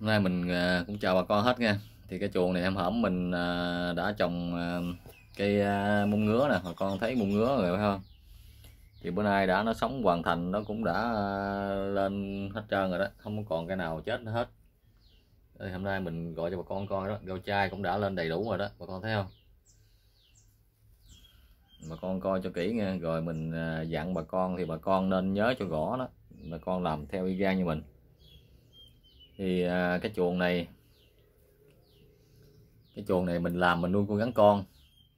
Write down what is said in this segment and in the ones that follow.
hôm nay mình ờ, cũng chào bà con hết nha thì cái chuồng này em hổm mình ờ, đã trồng ờ, cây mung ngứa nè bà con thấy mung ngứa rồi phải không thì bữa nay đã nó sống hoàn thành nó cũng đã lên hết trơn rồi đó không còn cái nào chết hết Đây, hôm nay mình gọi cho bà con coi đó rau chai cũng đã lên đầy đủ rồi đó bà con thấy không bà con coi cho kỹ nha rồi mình dặn bà con thì bà con nên nhớ cho rõ đó bà con làm theo y gan như mình thì à, cái chuồng này cái chuồng này mình làm mình nuôi con gắn con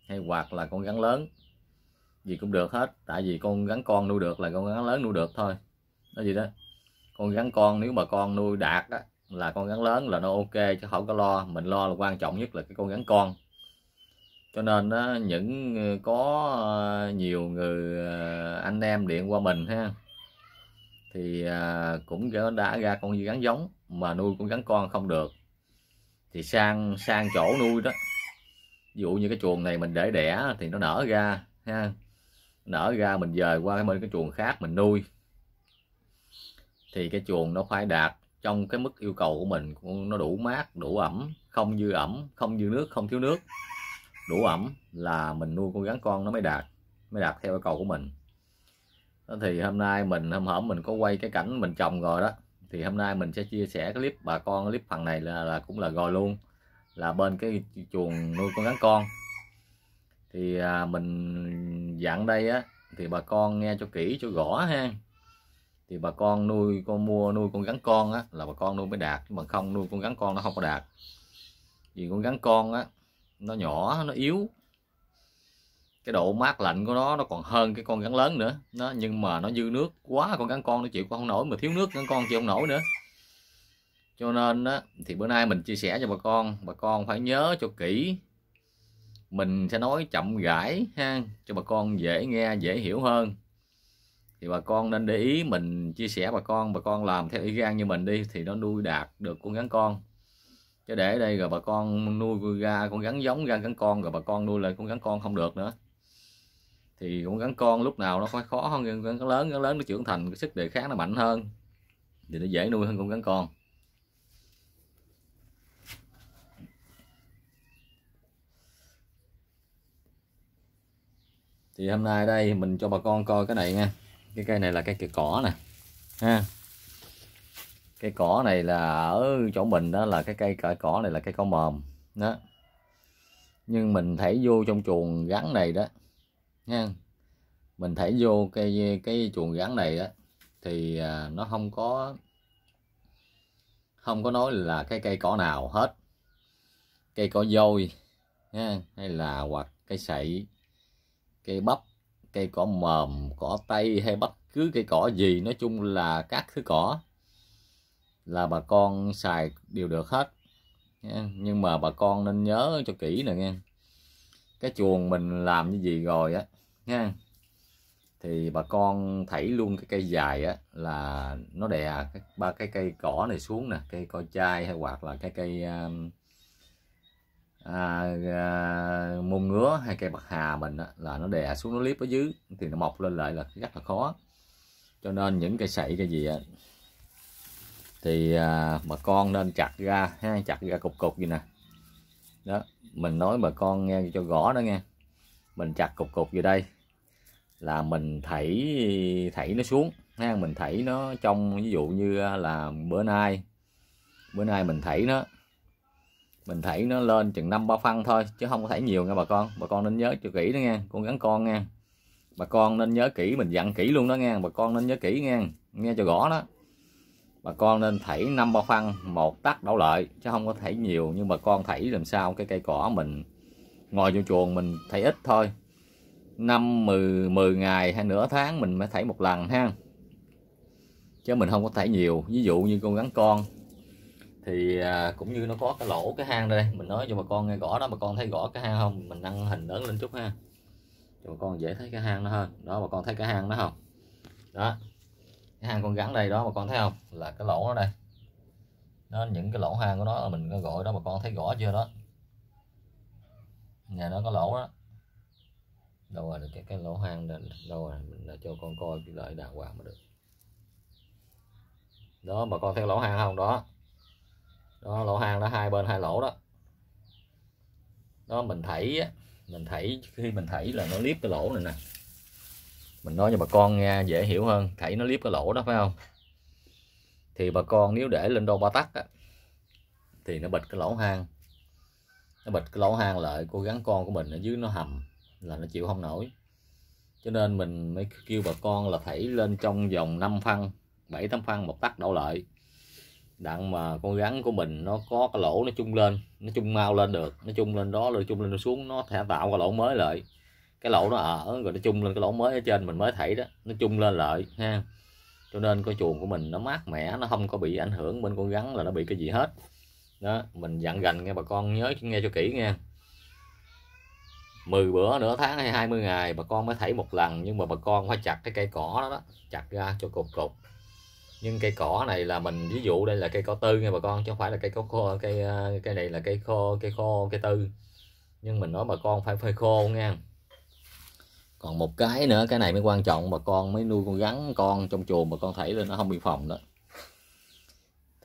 hay hoặc là con gắn lớn gì cũng được hết tại vì con gắn con nuôi được là con gắn lớn nuôi được thôi nói gì đó con gắn con nếu mà con nuôi đạt đó, là con gắn lớn là nó ok chứ không có lo mình lo là quan trọng nhất là cái con gắn con cho nên đó, những ờ, có ờ, nhiều người ờ, anh em điện qua mình ha thì à, cũng đã ra con dưa gắn giống mà nuôi con gắn con không được thì sang sang chỗ nuôi đó ví dụ như cái chuồng này mình để đẻ thì nó nở ra ha nở ra mình dời qua bên cái chuồng khác mình nuôi thì cái chuồng nó phải đạt trong cái mức yêu cầu của mình nó đủ mát đủ ẩm không dư ẩm không dư nước không thiếu nước đủ ẩm là mình nuôi con gắn con nó mới đạt mới đạt theo yêu cầu của mình thì hôm nay mình hôm hổm mình có quay cái cảnh mình trồng rồi đó thì hôm nay mình sẽ chia sẻ clip bà con clip phần này là, là cũng là rồi luôn là bên cái chuồng nuôi con rắn con thì à, mình dặn đây á thì bà con nghe cho kỹ cho rõ ha thì bà con nuôi con mua nuôi con rắn con á là bà con nuôi mới đạt chứ mà không nuôi con rắn con nó không có đạt vì con rắn con á nó nhỏ nó yếu cái độ mát lạnh của nó nó còn hơn cái con gắn lớn nữa nó nhưng mà nó dư nước quá con gắn con nó chịu không nổi mà thiếu nước gắn con chịu không nổi nữa cho nên đó thì bữa nay mình chia sẻ cho bà con bà con phải nhớ cho kỹ mình sẽ nói chậm rãi ha cho bà con dễ nghe dễ hiểu hơn thì bà con nên để ý mình chia sẻ bà con bà con làm theo ý gan như mình đi thì nó nuôi đạt được con gắn con chứ để đây rồi bà con nuôi ra con gắn giống ra gắn con rồi bà con nuôi lại con gắn con không được nữa thì con gắn con lúc nào nó khó khó hơn gắn lớn gắn lớn nó trưởng thành cái sức đề kháng nó mạnh hơn thì nó dễ nuôi hơn con gắn con thì hôm nay đây mình cho bà con coi cái này nha cái cây này là cây cỏ nè ha cây cỏ này là ở chỗ mình đó là cái cây cỏ cỏ này là cây cỏ mồm đó nhưng mình thấy vô trong chuồng gắn này đó nha mình thấy vô cái cái chuồng rắn này á thì à, nó không có không có nói là cái cây cỏ nào hết cây cỏ dôi nha hay là hoặc cây sậy cây bắp cây cỏ mờm cỏ tây hay bất cứ cây cỏ gì nói chung là các thứ cỏ là bà con xài đều được hết nhưng mà bà con nên nhớ cho kỹ nè nghe cái chuồng mình làm như gì rồi á nha thì bà con thảy luôn cái cây dài á là nó đè cái, ba cái cây cỏ này xuống nè cây coi chai hay hoặc là cái cây um, à, à, môn ngứa hay cây bạc hà mình á, là nó đè xuống nó liếp ở dưới thì nó mọc lên lại là rất là khó cho nên những cây sậy cái gì á, thì à, bà con nên chặt ra ha, chặt ra cục cục gì nè đó mình nói bà con nghe cho gõ đó nghe mình chặt cục cục vô đây là mình thảy thảy nó xuống ha mình thảy nó trong ví dụ như là bữa nay bữa nay mình thảy nó mình thảy nó lên chừng năm ba phân thôi chứ không có thảy nhiều nha bà con bà con nên nhớ cho kỹ đó nghe, con gắn con nghe, bà con nên nhớ kỹ mình dặn kỹ luôn đó nghe, bà con nên nhớ kỹ nghe, nghe cho rõ đó bà con nên thảy năm bao phân một tắc đổ lợi chứ không có thảy nhiều nhưng bà con thảy làm sao cái cây cỏ mình ngồi vô chuồng mình thảy ít thôi năm mười mười ngày hay nửa tháng mình mới thảy một lần ha chứ mình không có thảy nhiều ví dụ như con gắn con thì à, cũng như nó có cái lỗ cái hang đây mình nói cho bà con nghe gõ đó bà con thấy gõ cái hang không mình nâng hình lớn lên chút ha cho bà con dễ thấy cái hang nó hơn đó bà con thấy cái hang nó không đó cái hang con gắn đây đó mà con thấy không là cái lỗ nó đây nó những cái lỗ hang của nó mình gọi đó mà con thấy rõ chưa đó nhà nó có lỗ đó đâu rồi cái cái lỗ hang đâu rồi mình đã cho con coi cái lợi đàng hoàng mà được đó mà con thấy lỗ hang không đó đó lỗ hang đó hai bên hai lỗ đó đó mình thấy á, mình thấy khi mình thấy là nó liếc cái lỗ này nè mình nói cho bà con nghe dễ hiểu hơn thảy nó liếp cái lỗ đó phải không thì bà con nếu để lên đô ba tắc á, thì nó bịt cái lỗ hang nó bịt cái lỗ hang lại cố gắng con của mình ở dưới nó hầm là nó chịu không nổi cho nên mình mới kêu bà con là thảy lên trong vòng 5 phân 7 8 phân một tắc đậu lại đặng mà con gắn của mình nó có cái lỗ nó chung lên nó chung mau lên được nó chung lên đó rồi chung lên nó xuống nó thả tạo cái lỗ mới lại cái lỗ à, nó ở rồi nó chung lên cái lỗ mới ở trên mình mới thấy đó nó chung lên lợi ha cho nên cái chuồng của mình nó mát mẻ nó không có bị ảnh hưởng bên con rắn là nó bị cái gì hết đó mình dặn gành nghe bà con nhớ nghe cho kỹ nghe 10 bữa nửa tháng hay 20 ngày bà con mới thấy một lần nhưng mà bà con phải chặt cái cây cỏ đó, đó chặt ra cho cục cục nhưng cây cỏ này là mình ví dụ đây là cây cỏ tư nghe bà con chứ không phải là cây cỏ khô cây à, cây này là cây khô cây khô cây tư nhưng mình nói bà con phải phơi khô nghe còn một cái nữa cái này mới quan trọng mà con mới nuôi con rắn con trong chuồng mà con thấy là nó không bị phòng đó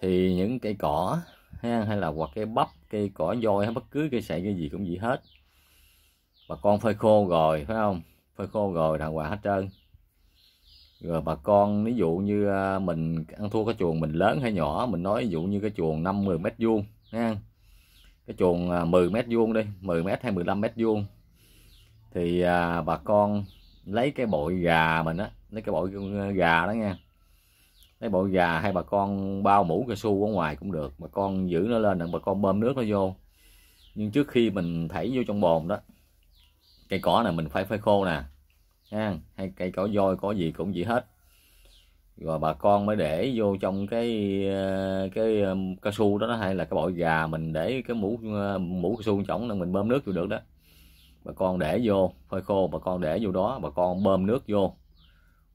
thì những cây cỏ hay là hoặc cái bắp cây cỏ voi hay bất cứ cây sậy cái gì cũng vậy hết bà con phơi khô rồi phải không phơi khô rồi đàng hoàng hết trơn rồi bà con ví dụ như à, mình ăn thua cái chuồng mình lớn hay nhỏ mình nói ví dụ như cái chuồng 50 mét vuông cái chuồng 10 à, mét vuông đi 10 mét hay 15 mét vuông thì à, bà con lấy cái bội gà mình á lấy cái bội ờ, gà đó nha lấy bội gà hay bà con bao mũ cao su ở ngoài cũng được bà con giữ nó lên đừng bà con bơm nước nó vô nhưng trước khi mình thảy vô trong bồn đó cây cỏ này mình phải phơi khô nè ha hay cây cỏ voi có gì cũng gì hết rồi bà con mới để vô trong cái ờ, cái ờ, cao su đó hay là cái bội gà mình để cái mũ mũ cao su chỏng là mình bơm nước vô được đó bà con để vô phơi khô bà con để vô đó bà con bơm nước vô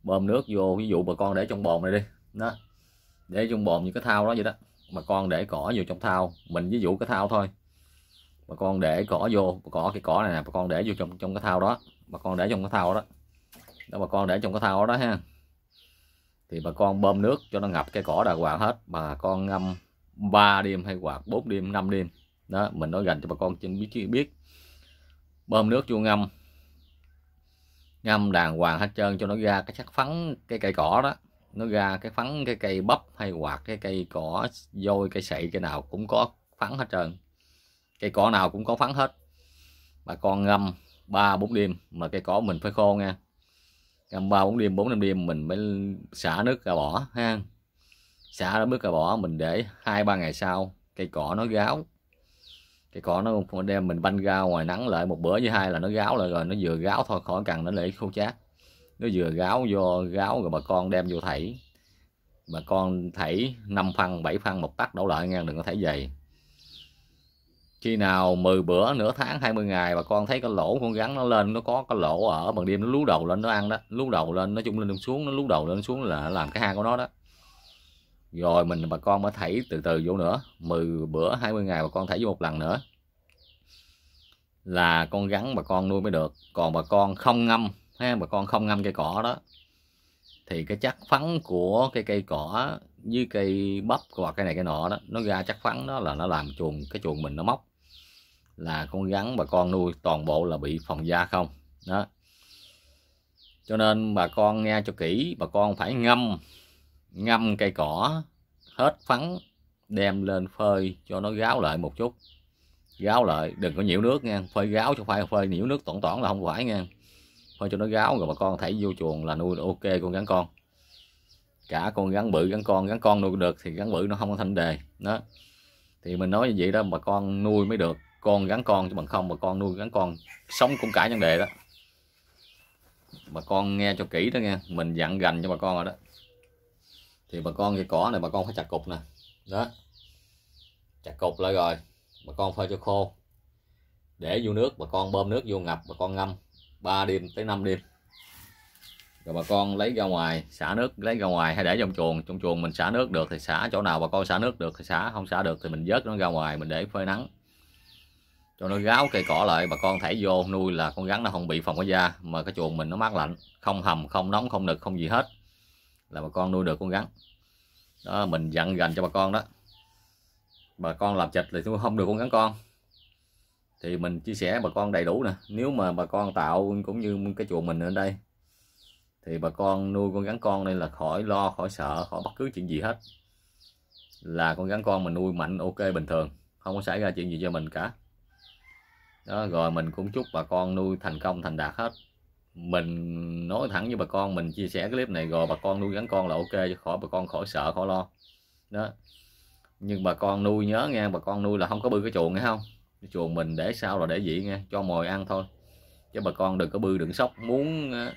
bơm nước vô ví dụ bà con để trong bồn này đi đó để trong bồn như cái thao đó vậy đó bà con để cỏ vô trong thao mình ví dụ cái thao thôi bà con để cỏ vô cỏ cái cỏ này nè bà con để vô trong trong cái thao đó bà con để trong cái thao đó đó bà con để trong cái thao đó ha thì bà con bơm nước cho nó ngập cái cỏ đàng hoàng hết bà con ngâm 3 đêm hay hoặc 4 đêm 5 đêm đó mình nói gần cho bà con biết biết bơm nước vô ngâm ngâm đàng hoàng hết trơn cho nó ra cái sắc phấn cái cây cỏ đó nó ra cái phấn cái cây bắp hay quạt cái cây cỏ dôi cây sậy cây nào cũng có phấn hết trơn cây cỏ nào cũng có phấn hết bà con ngâm ba bốn đêm mà cây cỏ mình phải khô nha ngâm ba bốn đêm bốn năm đêm mình mới xả nước ra bỏ ha xả nước ra bỏ mình để hai ba ngày sau cây cỏ nó gáo cái cỏ nó đem mình banh ra ngoài nắng lại một bữa với hai là nó gáo lại rồi nó vừa gáo thôi khỏi cần nó để khô chát nó vừa gáo vô gáo rồi bà con đem vô thảy bà con thảy 5 phân 7 phân một tắc đổ lại ngang đừng có thảy dày khi nào 10 bữa nửa tháng 20 ngày bà con thấy cái lỗ con rắn nó lên nó có cái lỗ ở bằng đêm nó lú đầu lên nó ăn đó lú đầu lên nói chung lên xuống nó lú đầu lên xuống là làm cái hang của nó đó rồi mình bà con mới thảy từ từ vô nữa 10 bữa 20 ngày bà con thảy vô một lần nữa là con gắn bà con nuôi mới được còn bà con không ngâm ha bà con không ngâm cây cỏ đó thì cái chất phấn của cây cây cỏ với cây bắp hoặc cái này cái nọ đó nó ra chất phấn đó là nó làm chuồng cái chuồng mình nó móc là con gắn bà con nuôi toàn bộ là bị phòng da không đó cho nên bà con nghe cho kỹ bà con phải ngâm ngâm cây cỏ hết phấn đem lên phơi cho nó ráo lại một chút ráo lại đừng có nhiễu nước nha phơi ráo cho phải phơi nhiễu nước tỏn tỏn là không phải nha phơi cho nó ráo rồi bà con thấy vô chuồng là nuôi ok con gắn con cả con gắn bự gắn con gắn con nuôi được thì gắn bự nó không có thành đề đó thì mình nói như vậy đó bà con nuôi mới được con gắn con chứ bằng không bà con nuôi gắn con sống cũng cả vấn đề đó bà con nghe cho kỹ đó nghe mình dặn gành cho bà con rồi đó thì bà con về cỏ này bà con phải chặt cục nè đó chặt cục lại rồi bà con phơi cho khô để vô nước bà con bơm nước vô ngập bà con ngâm 3 đêm tới 5 đêm rồi bà con lấy ra ngoài xả nước lấy ra ngoài hay để trong chuồng trong chuồng mình xả nước được thì xả chỗ nào bà con xả nước được thì xả không xả được thì mình vớt nó ra ngoài mình để phơi nắng cho nó gáo cây cỏ lại bà con thảy vô nuôi là con rắn nó không bị phòng cái da mà cái chuồng mình nó mát lạnh không hầm không nóng không nực không gì hết là bà con nuôi được con rắn đó mình dặn gành cho bà con đó bà con làm chạch thì không được con rắn con thì mình chia sẻ bà con đầy đủ nè nếu mà bà con tạo cũng như cái chuồng mình ở đây thì bà con nuôi con rắn con đây là khỏi lo khỏi sợ khỏi bất cứ chuyện gì hết là con rắn con mình nuôi mạnh ok bình thường không có xảy ra chuyện gì cho mình cả đó rồi mình cũng chúc bà con nuôi thành công thành đạt hết mình nói thẳng với bà con mình chia sẻ cái clip này rồi bà con nuôi gắn con là ok cho khỏi bà con khỏi sợ khỏi lo đó nhưng bà con nuôi nhớ nghe bà con nuôi là không có bư cái chuồng nghe không chuồng mình để sao là để vậy nghe cho mồi ăn thôi chứ bà con đừng có bư đừng sốc muốn ờ,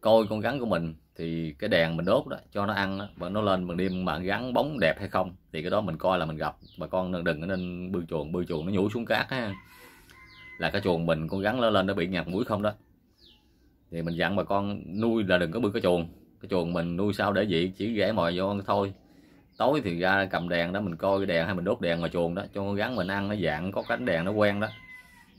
coi con gắn của mình thì cái đèn mình đốt đó cho nó ăn và nó lên bằng đêm mà gắn bóng đẹp hay không thì cái đó mình coi là mình gặp bà con đừng có nên bư chuồng bư chuồng nó nhủ xuống cát ha là cái chuồng mình con gắn nó lên nó bị ngạt mũi không đó thì mình dặn bà con nuôi là đừng có bưng cái chuồng cái chuồng mình nuôi sao để vậy chỉ rẽ mồi vô thôi tối thì ra cầm đèn đó mình coi cái đèn hay mình đốt đèn ngoài chuồng đó cho con gắn mình ăn nó dạng có cánh đèn nó quen đó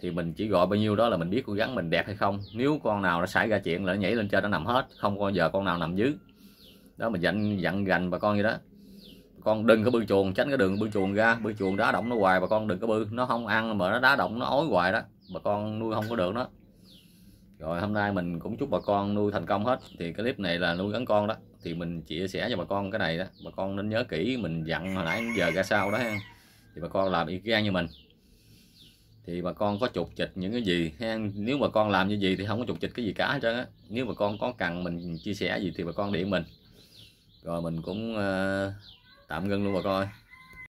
thì mình chỉ gọi bao nhiêu đó là mình biết con gắn mình đẹp hay không nếu con nào nó xảy ra chuyện là nó nhảy lên trên nó nằm hết không con giờ con nào nằm dưới đó mình dặn dặn gành bà con như đó con đừng có bư chuồng tránh cái đường bư chuồng ra bư chuồng đá động nó hoài bà con đừng có bư nó không ăn mà nó đá động nó ói hoài đó bà con nuôi không có được nó rồi hôm nay mình cũng chúc bà con nuôi thành công hết thì cái clip này là nuôi gắn con đó thì mình chia sẻ cho bà con cái này đó bà con nên nhớ kỹ mình dặn hồi nãy giờ ra sao đó ha thì bà con làm y gan như mình thì bà con có chụp chịch những cái gì ha nếu bà con làm như gì thì không có chụp chịch cái gì cả hết trơn á nếu bà con có cần mình chia sẻ gì thì bà con điện mình rồi mình cũng uh, tạm ngưng luôn bà con ơi